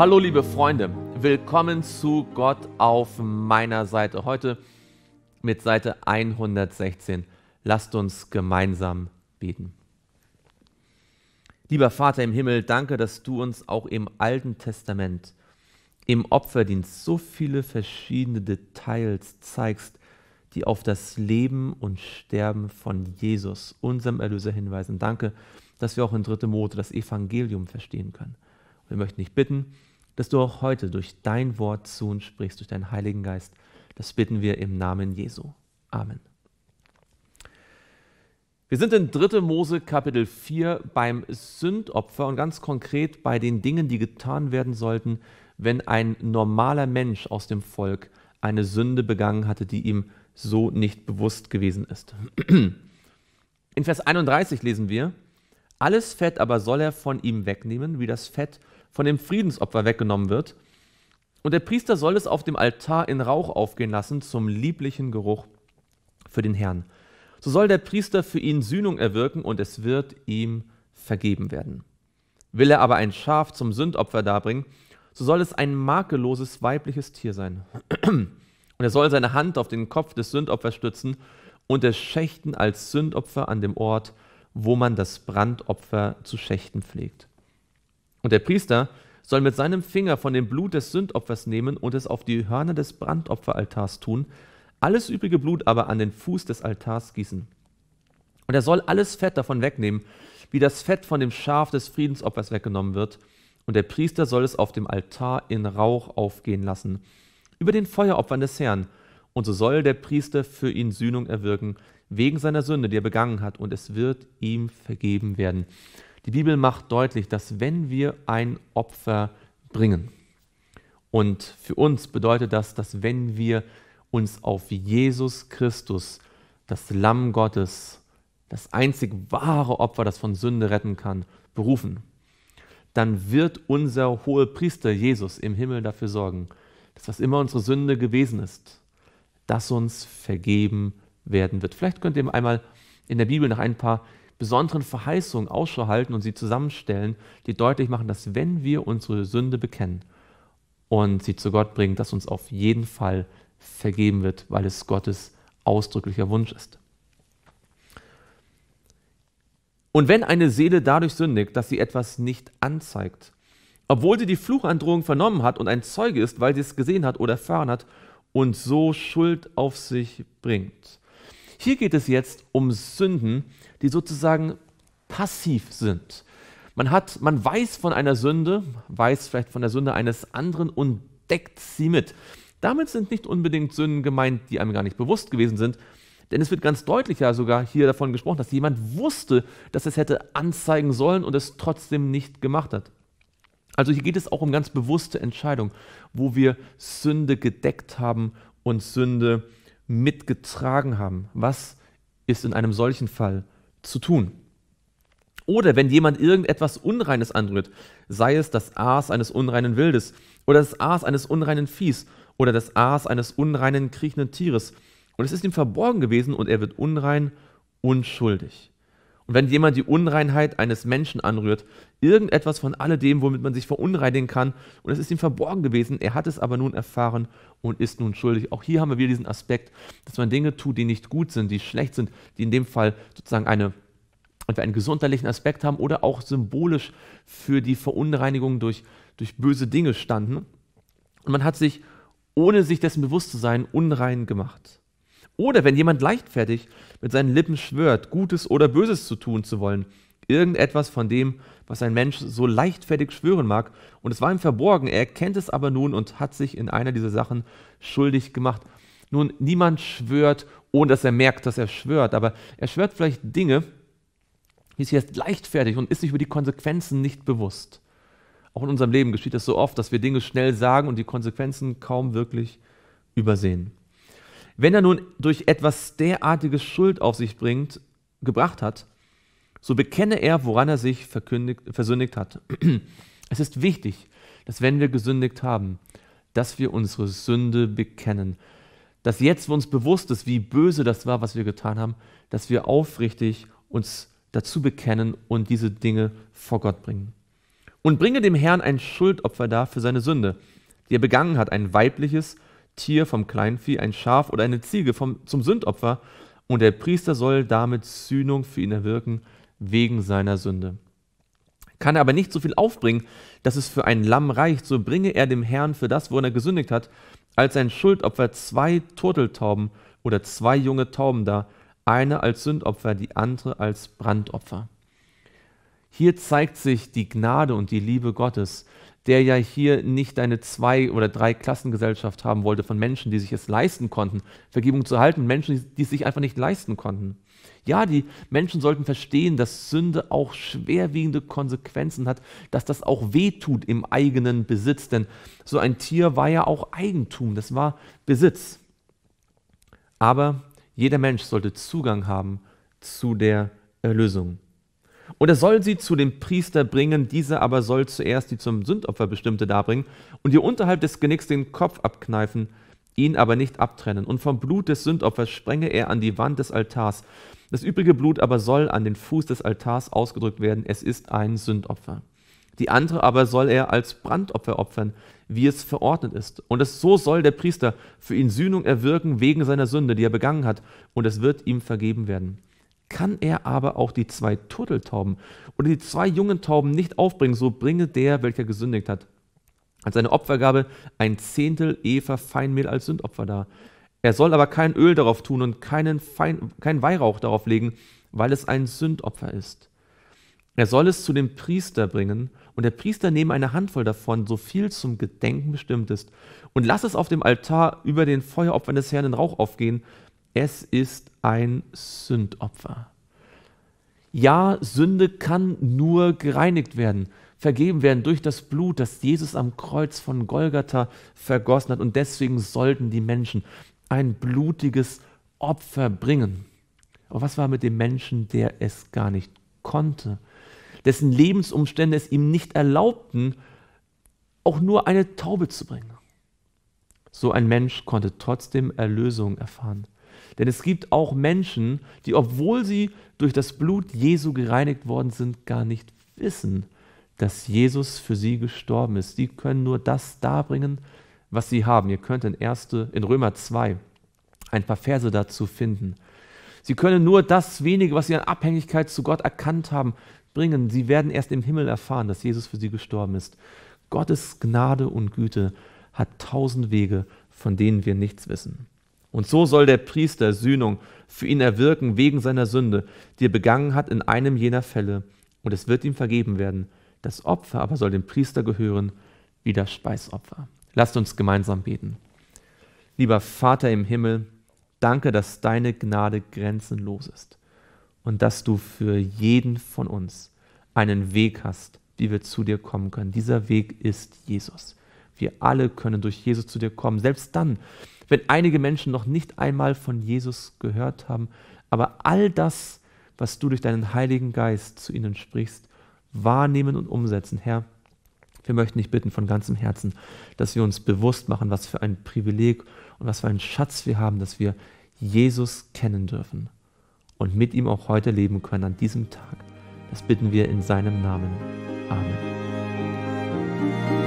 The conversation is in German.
Hallo liebe Freunde, willkommen zu Gott auf meiner Seite. Heute mit Seite 116. Lasst uns gemeinsam beten. Lieber Vater im Himmel, danke, dass du uns auch im Alten Testament, im Opferdienst so viele verschiedene Details zeigst, die auf das Leben und Sterben von Jesus, unserem Erlöser, hinweisen. Danke, dass wir auch in 3. Mose das Evangelium verstehen können. Wir möchten dich bitten, dass du auch heute durch dein Wort zu uns sprichst, durch deinen Heiligen Geist. Das bitten wir im Namen Jesu. Amen. Wir sind in 3. Mose Kapitel 4 beim Sündopfer und ganz konkret bei den Dingen, die getan werden sollten, wenn ein normaler Mensch aus dem Volk eine Sünde begangen hatte, die ihm so nicht bewusst gewesen ist. In Vers 31 lesen wir, alles Fett aber soll er von ihm wegnehmen, wie das Fett von dem Friedensopfer weggenommen wird. Und der Priester soll es auf dem Altar in Rauch aufgehen lassen zum lieblichen Geruch für den Herrn. So soll der Priester für ihn Sühnung erwirken und es wird ihm vergeben werden. Will er aber ein Schaf zum Sündopfer darbringen, so soll es ein makelloses weibliches Tier sein. Und er soll seine Hand auf den Kopf des Sündopfers stützen und es schächten als Sündopfer an dem Ort, wo man das Brandopfer zu schächten pflegt. Und der Priester soll mit seinem Finger von dem Blut des Sündopfers nehmen und es auf die Hörner des Brandopferaltars tun, alles übrige Blut aber an den Fuß des Altars gießen. Und er soll alles Fett davon wegnehmen, wie das Fett von dem Schaf des Friedensopfers weggenommen wird, und der Priester soll es auf dem Altar in Rauch aufgehen lassen, über den Feueropfern des Herrn, und so soll der Priester für ihn Sühnung erwirken, wegen seiner Sünde, die er begangen hat, und es wird ihm vergeben werden. Die Bibel macht deutlich, dass wenn wir ein Opfer bringen, und für uns bedeutet das, dass wenn wir uns auf Jesus Christus, das Lamm Gottes, das einzig wahre Opfer, das von Sünde retten kann, berufen, dann wird unser hohe Priester Jesus im Himmel dafür sorgen, dass was immer unsere Sünde gewesen ist, das uns vergeben werden wird. Vielleicht könnt ihr einmal in der Bibel nach ein paar besonderen Verheißungen Ausschau halten und sie zusammenstellen, die deutlich machen, dass wenn wir unsere Sünde bekennen und sie zu Gott bringen, dass uns auf jeden Fall vergeben wird, weil es Gottes ausdrücklicher Wunsch ist. Und wenn eine Seele dadurch sündigt, dass sie etwas nicht anzeigt, obwohl sie die Fluchandrohung vernommen hat und ein Zeuge ist, weil sie es gesehen hat oder erfahren hat und so Schuld auf sich bringt, hier geht es jetzt um Sünden, die sozusagen passiv sind. Man, hat, man weiß von einer Sünde, weiß vielleicht von der Sünde eines anderen und deckt sie mit. Damit sind nicht unbedingt Sünden gemeint, die einem gar nicht bewusst gewesen sind, denn es wird ganz deutlich ja sogar hier davon gesprochen, dass jemand wusste, dass es hätte anzeigen sollen und es trotzdem nicht gemacht hat. Also hier geht es auch um ganz bewusste Entscheidungen, wo wir Sünde gedeckt haben und Sünde mitgetragen haben. Was ist in einem solchen Fall zu tun? Oder wenn jemand irgendetwas Unreines anrührt, sei es das Aas eines unreinen Wildes oder das Aas eines unreinen Viehs oder das Aas eines unreinen kriechenden Tieres. Und es ist ihm verborgen gewesen und er wird unrein, unschuldig. Und wenn jemand die Unreinheit eines Menschen anrührt, irgendetwas von alledem, womit man sich verunreinigen kann, und es ist ihm verborgen gewesen, er hat es aber nun erfahren und ist nun schuldig. Auch hier haben wir wieder diesen Aspekt, dass man Dinge tut, die nicht gut sind, die schlecht sind, die in dem Fall sozusagen eine entweder einen gesundheitlichen Aspekt haben oder auch symbolisch für die Verunreinigung durch, durch böse Dinge standen. Und man hat sich, ohne sich dessen bewusst zu sein, unrein gemacht. Oder wenn jemand leichtfertig mit seinen Lippen schwört, Gutes oder Böses zu tun zu wollen, irgendetwas von dem, was ein Mensch so leichtfertig schwören mag, und es war ihm verborgen, er erkennt es aber nun und hat sich in einer dieser Sachen schuldig gemacht. Nun, niemand schwört, ohne dass er merkt, dass er schwört, aber er schwört vielleicht Dinge, die ist jetzt leichtfertig und ist sich über die Konsequenzen nicht bewusst. Auch in unserem Leben geschieht das so oft, dass wir Dinge schnell sagen und die Konsequenzen kaum wirklich übersehen. Wenn er nun durch etwas derartiges Schuld auf sich bringt, gebracht hat, so bekenne er, woran er sich versündigt hat. Es ist wichtig, dass wenn wir gesündigt haben, dass wir unsere Sünde bekennen. Dass jetzt wo uns bewusst ist, wie böse das war, was wir getan haben, dass wir aufrichtig uns dazu bekennen und diese Dinge vor Gott bringen. Und bringe dem Herrn ein Schuldopfer dar für seine Sünde, die er begangen hat, ein weibliches Tier vom Kleinvieh, ein Schaf oder eine Ziege vom, zum Sündopfer, und der Priester soll damit Sühnung für ihn erwirken wegen seiner Sünde. Kann er aber nicht so viel aufbringen, dass es für ein Lamm reicht, so bringe er dem Herrn für das, worin er gesündigt hat, als sein Schuldopfer zwei Turteltauben oder zwei junge Tauben dar, eine als Sündopfer, die andere als Brandopfer. Hier zeigt sich die Gnade und die Liebe Gottes, der ja hier nicht eine Zwei- oder Drei-Klassengesellschaft haben wollte von Menschen, die sich es leisten konnten, Vergebung zu halten, Menschen, die es sich einfach nicht leisten konnten. Ja, die Menschen sollten verstehen, dass Sünde auch schwerwiegende Konsequenzen hat, dass das auch wehtut im eigenen Besitz, denn so ein Tier war ja auch Eigentum, das war Besitz. Aber jeder Mensch sollte Zugang haben zu der Erlösung. Und er soll sie zu dem Priester bringen, dieser aber soll zuerst die zum Sündopfer bestimmte darbringen und ihr unterhalb des Genicks den Kopf abkneifen, ihn aber nicht abtrennen. Und vom Blut des Sündopfers sprenge er an die Wand des Altars. Das übrige Blut aber soll an den Fuß des Altars ausgedrückt werden, es ist ein Sündopfer. Die andere aber soll er als Brandopfer opfern, wie es verordnet ist. Und es, so soll der Priester für ihn Sühnung erwirken wegen seiner Sünde, die er begangen hat, und es wird ihm vergeben werden kann er aber auch die zwei Turteltauben oder die zwei jungen Tauben nicht aufbringen, so bringe der, welcher gesündigt hat, als eine Opfergabe ein Zehntel Eva Feinmehl als Sündopfer dar. Er soll aber kein Öl darauf tun und keinen Fein, kein Weihrauch darauf legen, weil es ein Sündopfer ist. Er soll es zu dem Priester bringen, und der Priester nehme eine Handvoll davon, so viel zum Gedenken bestimmt ist, und lass es auf dem Altar über den Feueropfern des Herrn in Rauch aufgehen, es ist ein Sündopfer. Ja, Sünde kann nur gereinigt werden, vergeben werden durch das Blut, das Jesus am Kreuz von Golgatha vergossen hat. Und deswegen sollten die Menschen ein blutiges Opfer bringen. Aber was war mit dem Menschen, der es gar nicht konnte, dessen Lebensumstände es ihm nicht erlaubten, auch nur eine Taube zu bringen? So ein Mensch konnte trotzdem Erlösung erfahren. Denn es gibt auch Menschen, die, obwohl sie durch das Blut Jesu gereinigt worden sind, gar nicht wissen, dass Jesus für sie gestorben ist. Die können nur das darbringen, was sie haben. Ihr könnt in, erste, in Römer 2 ein paar Verse dazu finden. Sie können nur das wenige, was sie an Abhängigkeit zu Gott erkannt haben, bringen. Sie werden erst im Himmel erfahren, dass Jesus für sie gestorben ist. Gottes Gnade und Güte hat tausend Wege, von denen wir nichts wissen. Und so soll der Priester Sühnung für ihn erwirken wegen seiner Sünde, die er begangen hat in einem jener Fälle, und es wird ihm vergeben werden. Das Opfer aber soll dem Priester gehören wie das Speisopfer. Lasst uns gemeinsam beten. Lieber Vater im Himmel, danke, dass deine Gnade grenzenlos ist und dass du für jeden von uns einen Weg hast, wie wir zu dir kommen können. Dieser Weg ist Jesus. Wir alle können durch Jesus zu dir kommen, selbst dann, wenn einige Menschen noch nicht einmal von Jesus gehört haben, aber all das, was du durch deinen Heiligen Geist zu ihnen sprichst, wahrnehmen und umsetzen. Herr, wir möchten dich bitten von ganzem Herzen, dass wir uns bewusst machen, was für ein Privileg und was für einen Schatz wir haben, dass wir Jesus kennen dürfen und mit ihm auch heute leben können an diesem Tag. Das bitten wir in seinem Namen. Amen.